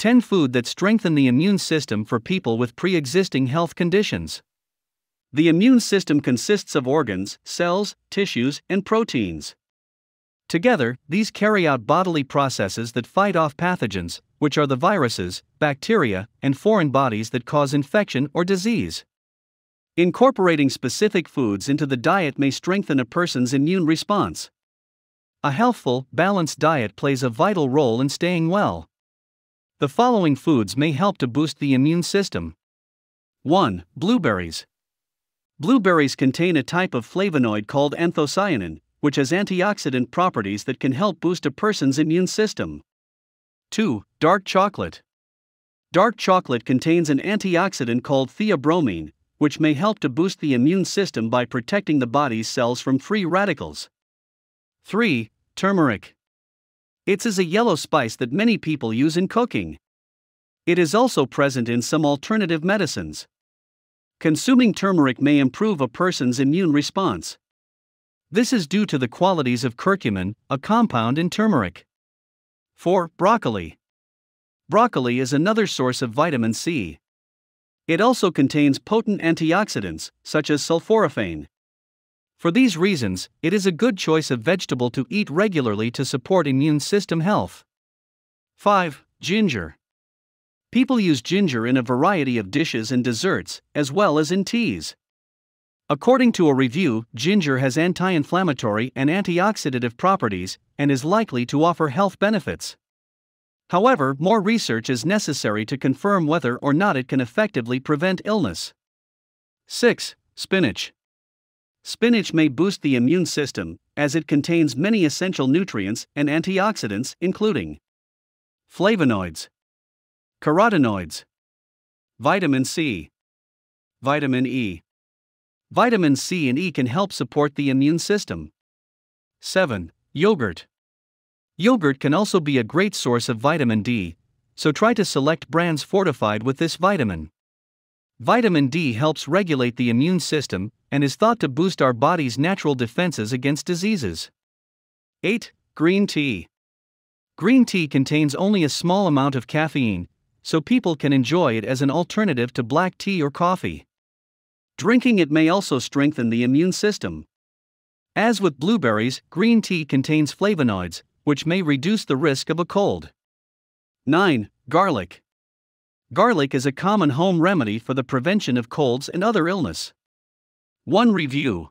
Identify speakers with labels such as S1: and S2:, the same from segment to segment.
S1: 10 Food that strengthen the immune system for people with pre existing health conditions. The immune system consists of organs, cells, tissues, and proteins. Together, these carry out bodily processes that fight off pathogens, which are the viruses, bacteria, and foreign bodies that cause infection or disease. Incorporating specific foods into the diet may strengthen a person's immune response. A healthful, balanced diet plays a vital role in staying well. The following foods may help to boost the immune system. 1. Blueberries. Blueberries contain a type of flavonoid called anthocyanin, which has antioxidant properties that can help boost a person's immune system. 2. Dark chocolate. Dark chocolate contains an antioxidant called theobromine, which may help to boost the immune system by protecting the body's cells from free radicals. 3. Turmeric. It is a yellow spice that many people use in cooking. It is also present in some alternative medicines. Consuming turmeric may improve a person's immune response. This is due to the qualities of curcumin, a compound in turmeric. 4. Broccoli. Broccoli is another source of vitamin C. It also contains potent antioxidants, such as sulforaphane. For these reasons, it is a good choice of vegetable to eat regularly to support immune system health. 5. Ginger. People use ginger in a variety of dishes and desserts, as well as in teas. According to a review, ginger has anti inflammatory and antioxidative properties and is likely to offer health benefits. However, more research is necessary to confirm whether or not it can effectively prevent illness. 6. Spinach. Spinach may boost the immune system, as it contains many essential nutrients and antioxidants, including flavonoids, carotenoids, vitamin C, vitamin E. Vitamin C and E can help support the immune system. 7. Yogurt. Yogurt can also be a great source of vitamin D, so try to select brands fortified with this vitamin. Vitamin D helps regulate the immune system and is thought to boost our body's natural defenses against diseases. 8. Green tea. Green tea contains only a small amount of caffeine, so people can enjoy it as an alternative to black tea or coffee. Drinking it may also strengthen the immune system. As with blueberries, green tea contains flavonoids, which may reduce the risk of a cold. 9. Garlic. Garlic is a common home remedy for the prevention of colds and other illness. One review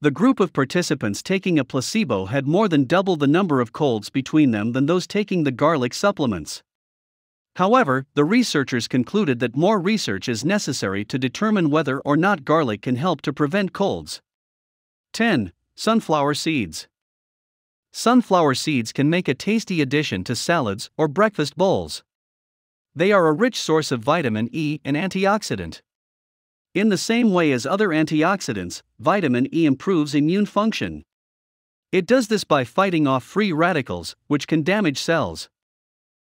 S1: The group of participants taking a placebo had more than double the number of colds between them than those taking the garlic supplements. However, the researchers concluded that more research is necessary to determine whether or not garlic can help to prevent colds. 10. Sunflower seeds. Sunflower seeds can make a tasty addition to salads or breakfast bowls. They are a rich source of vitamin E and antioxidant. In the same way as other antioxidants, vitamin E improves immune function. It does this by fighting off free radicals, which can damage cells.